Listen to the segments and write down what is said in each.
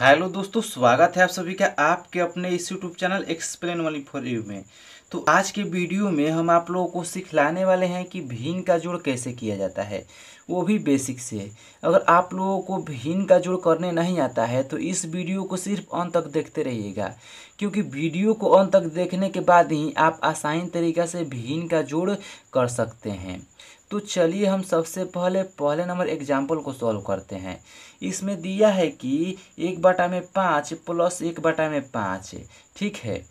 hello दोस्तों स्वागत है आप सभी का आपके अपने इस यूट्यूब चैनल एक्सप्लेन वाली फॉर यू में तो आज के वीडियो में हम आप लोगों को सिखलाने वाले हैं कि भीन का जोड़ कैसे किया जाता है वो भी बेसिक से अगर आप लोगों को भीन का जोड़ करने नहीं आता है तो इस वीडियो को सिर्फ अंत तक देखते रहिएगा क्योंकि वीडियो को अंत तक देखने के बाद ही आप आसानी तरीक़ा से भीन का जोड़ कर सकते हैं तो चलिए हम सबसे पहले पहले नंबर एग्जाम्पल को सॉल्व करते हैं इसमें दिया है कि एक बटा में पाँच प्लस एक बटा में पाँच ठीक है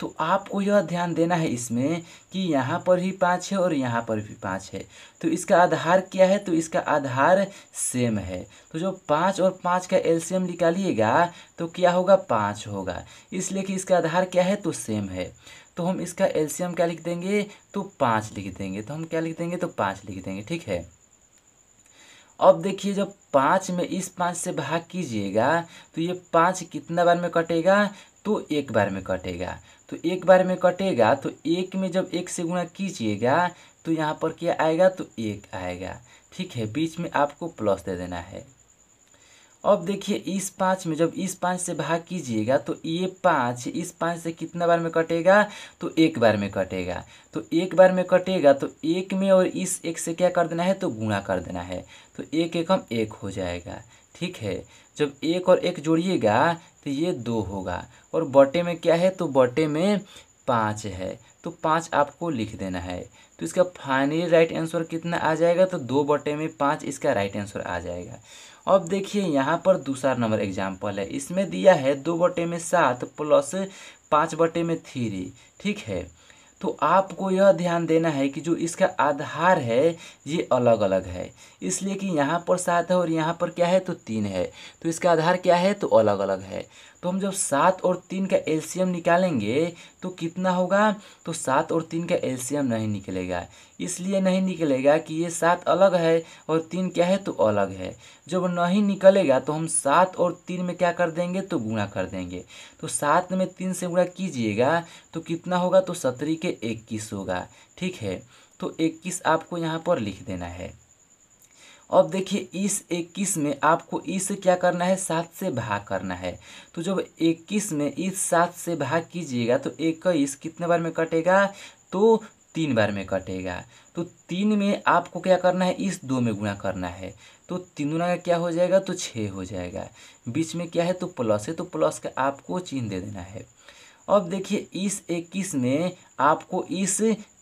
तो आपको यह ध्यान देना है इसमें कि यहाँ पर भी पाँच है और यहाँ पर भी पाँच है तो इसका आधार क्या है तो इसका आधार सेम है तो जो पाँच और पाँच का एलसीएम निकालिएगा तो क्या होगा पाँच होगा इसलिए कि इसका आधार क्या है तो सेम है तो हम इसका एलसीएम क्या लिख देंगे तो पाँच लिख देंगे तो हम क्या लिख देंगे तो पाँच लिख देंगे ठीक है अब देखिए जब पाँच में इस पाँच से भाग कीजिएगा तो ये पाँच कितना बार में कटेगा तो एक बार में कटेगा तो एक बार में कटेगा तो एक में जब एक से गुणा कीजिएगा तो यहाँ पर क्या आएगा तो एक आएगा ठीक है बीच में आपको प्लस दे देना है अब देखिए इस पाँच में जब इस पाँच से भाग कीजिएगा तो ये पाँच इस पाँच से कितना बार में कटेगा तो एक बार में कटेगा तो एक बार में कटेगा तो एक में और इस एक से क्या कर देना है तो गुणा कर देना है तो एक एकम एक हो जाएगा ठीक है जब एक और एक जोड़िएगा तो ये दो होगा और बटे में क्या है तो बटे में पाँच है तो पाँच आपको लिख देना है तो इसका फाइनली राइट आंसर कितना आ जाएगा तो दो बटे में पाँच इसका राइट आंसर आ जाएगा अब देखिए यहाँ पर दूसरा नंबर एग्जाम्पल है इसमें दिया है दो बटे में सात प्लस पाँच बटे में थ्री ठीक है तो आपको यह ध्यान देना है कि जो इसका आधार है ये अलग अलग है इसलिए कि यहाँ पर सात है और यहाँ पर क्या है तो तीन है तो इसका आधार क्या है तो अलग अलग है तो हम जब सात और तीन का एल्शियम निकालेंगे तो कितना होगा तो सात और तीन का एल्शियम नहीं निकलेगा इसलिए नहीं निकलेगा कि ये सात अलग है और तीन क्या है तो अलग है जब नहीं निकलेगा तो हम सात और तीन में क्या कर देंगे तो गुणा कर देंगे तो सात में तीन से गुणा कीजिएगा तो कितना होगा तो सत्री के इक्कीस होगा ठीक है तो इक्कीस आपको यहाँ पर लिख देना है अब देखिए इस इक्कीस में आपको इस क्या करना है सात से भाग करना है तो जब इक्कीस में इस सात से भाग कीजिएगा तो इक्कीस कितने बार में कटेगा तो तीन बार में कटेगा तो तीन में आपको क्या करना है इस दो में गुणा करना है तो तीन गुना का क्या हो जाएगा तो छः हो जाएगा बीच में क्या है तो प्लस है तो प्लस का आपको चिन्ह दे देना है अब देखिए इस इक्कीस में आपको इस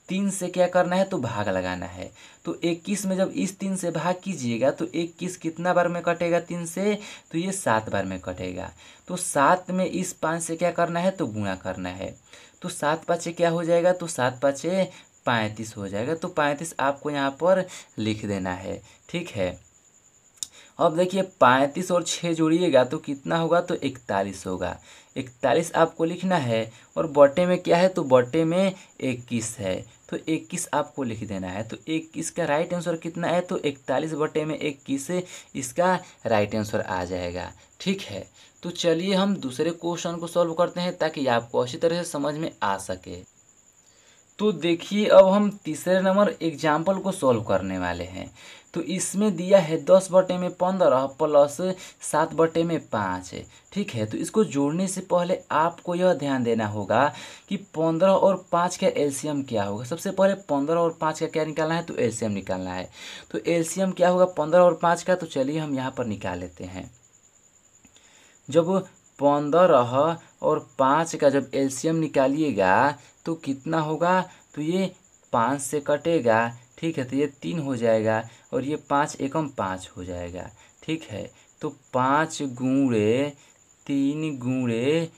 तीन से क्या करना है तो भाग लगाना है तो इक्कीस में जब इस तीन से भाग कीजिएगा तो इक्कीस कितना बार में कटेगा तीन से तो ये सात बार में कटेगा तो सात में इस पाँच से क्या करना है तो गुणा करना है तो सात पाँचे क्या हो जाएगा तो सात पाँचे पैंतीस हो जाएगा तो पैंतीस आपको यहाँ पर लिख देना है ठीक है अब देखिए पैंतीस और छः जोड़िएगा तो कितना होगा तो इकतालीस होगा इकतालीस आपको लिखना है और बटे में क्या है तो बटे में इक्कीस है तो इक्कीस आपको लिख देना है तो इक्कीस का राइट आंसर कितना है तो इकतालीस बटे में इक्कीस इसका राइट आंसर आ जाएगा ठीक है तो चलिए हम दूसरे क्वेश्चन को सॉल्व करते हैं ताकि आपको अच्छी तरह से समझ में आ सके तो देखिए अब हम तीसरे नंबर एग्जाम्पल को सॉल्व करने वाले हैं तो इसमें दिया है दस बटे में पंद्रह प्लस सात बटे में पाँच ठीक है तो इसको जोड़ने से पहले आपको यह ध्यान देना होगा कि पंद्रह और पाँच का एलसीएम क्या होगा सबसे पहले पंद्रह और पाँच का क्या निकालना है तो एलसीएम निकालना है तो एलसीएम क्या होगा पंद्रह और पाँच का तो चलिए हम यहाँ पर निकाल लेते हैं जब पंद्रह और पाँच का जब एल्शियम निकालिएगा तो कितना होगा तो ये पाँच से कटेगा ठीक है तो ये तीन हो जाएगा और ये पाँच एकम पाँच हो जाएगा ठीक है तो पाँच गूड़े तीन गूड़े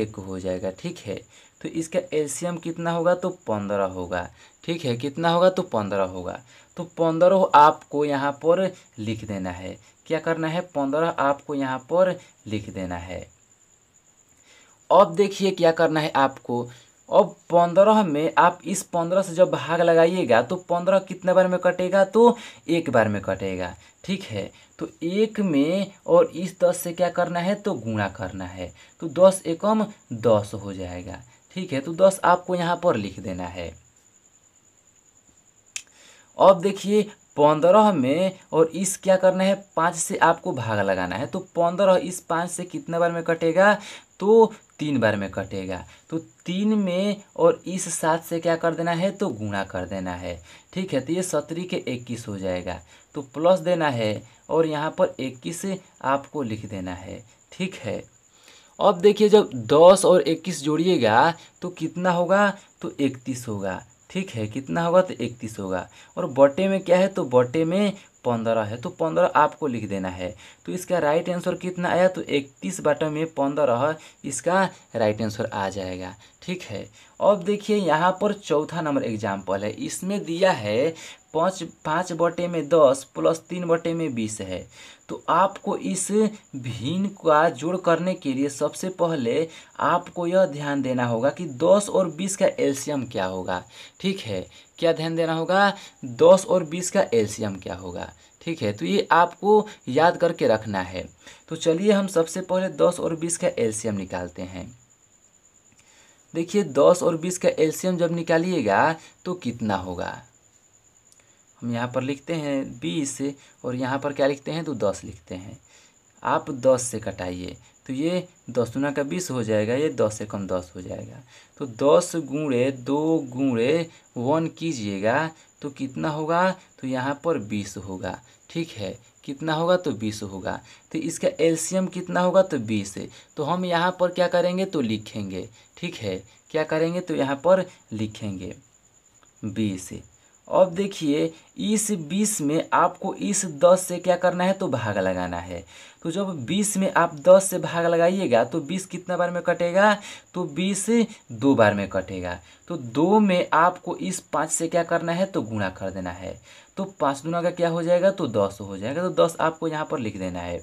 एक हो जाएगा ठीक है तो इसका एल्शियम कितना होगा तो पंद्रह होगा ठीक है कितना होगा तो पंद्रह होगा तो पंद्रह आपको यहाँ पर लिख देना है क्या करना है पंद्रह आपको यहाँ पर लिख देना है अब देखिए क्या करना है आपको अब पंद्रह में आप इस पंद्रह से जब भाग लगाइएगा तो पंद्रह कितने बार में कटेगा तो एक बार में कटेगा ठीक है तो एक में और इस दस से क्या करना है तो गुणा करना है तो दस एकम दस हो जाएगा ठीक है तो दस आपको यहाँ पर लिख देना है अब देखिए पंद्रह में और इस क्या करना है पाँच से आपको भाग लगाना है तो पंद्रह इस पाँच से कितने बार में कटेगा तो तीन बार में कटेगा तो तीन में और इस सात से क्या कर देना है तो गुणा कर देना है ठीक है तो ये सत्री के इक्कीस हो जाएगा तो प्लस देना है और यहाँ पर इक्कीस आपको लिख देना है ठीक है अब देखिए जब दस और इक्कीस जोड़िएगा तो कितना होगा तो इकतीस होगा ठीक है कितना होगा तो इकतीस होगा और बटे में क्या है तो बटे में पंद्रह है तो पंद्रह आपको लिख देना है तो इसका राइट आंसर कितना आया तो इकतीस बटे में पंद्रह इसका राइट आंसर आ जाएगा ठीक है अब देखिए यहाँ पर चौथा नंबर एग्जाम्पल है इसमें दिया है पाँच पाँच बटे में दस प्लस तीन बटे में बीस है तो आपको इस भिन्न का जोड़ करने के लिए सबसे पहले आपको यह ध्यान देना होगा कि दस और बीस का एल्शियम क्या होगा ठीक है क्या ध्यान देना होगा दस और बीस का एल्शियम क्या होगा ठीक है तो ये आपको याद करके रखना है तो चलिए हम सबसे पहले दस और बीस का एल्शियम निकालते हैं देखिए दस और बीस का एल्शियम जब निकालिएगा तो कितना होगा हम यहाँ पर लिखते हैं बीस और यहाँ पर क्या लिखते हैं तो दस लिखते हैं आप दस से कटाइए तो ये दस गुना का बीस हो जाएगा ये दस से कम दस हो जाएगा तो दस गुणे दो गुणे वन कीजिएगा तो कितना होगा तो यहाँ पर बीस होगा ठीक है कितना होगा तो बीस होगा तो इसका एलसीएम कितना होगा तो बीस तो हम यहाँ पर क्या करेंगे तो लिखेंगे ठीक है क्या करेंगे तो यहाँ पर लिखेंगे बीस अब देखिए इस बीस में आपको इस दस से क्या करना है तो भाग लगाना है तो जब बीस में आप दस से भाग लगाइएगा तो बीस कितना बार में कटेगा तो बीस दो बार में कटेगा तो दो में आपको इस पाँच से क्या करना है तो गुणा कर देना है तो पाँच दुना का क्या हो जाएगा तो दस हो जाएगा तो दस आपको यहाँ पर लिख देना है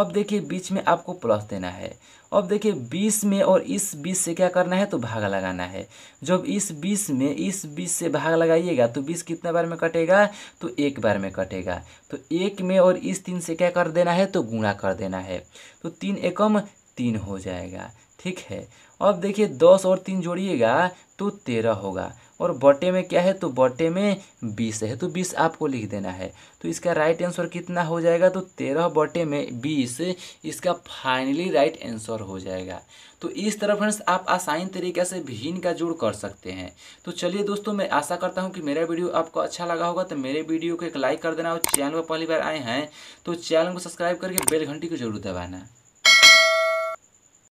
अब देखिए बीच में आपको प्लस देना है अब देखिए बीस में और इस बीस से क्या करना है तो भाग लगाना है जब इस बीस में इस बीस से भाग लगाइएगा तो बीस कितने बार में कटेगा तो एक बार में कटेगा तो एक में और इस तीन से क्या कर देना है तो गुणा कर देना है तो तीन एकम तीन हो जाएगा ठीक है अब देखिए दस और तीन जोड़िएगा तो तेरह होगा और बटे में क्या है तो बटे में बीस है तो बीस आपको लिख देना है तो इसका राइट आंसर कितना हो जाएगा तो तेरह बटे में बीस इसका फाइनली राइट आंसर हो जाएगा तो इस तरह फ्रेंड्स आप आसान तरीके से भीन का जोड़ कर सकते हैं तो चलिए दोस्तों मैं आशा करता हूँ कि मेरा वीडियो आपको अच्छा लगा होगा तो मेरे वीडियो को एक लाइक कर देना और चैनल पर पहली बार आए हैं तो चैनल को सब्सक्राइब करके बेल घंटी को जरूर दबाना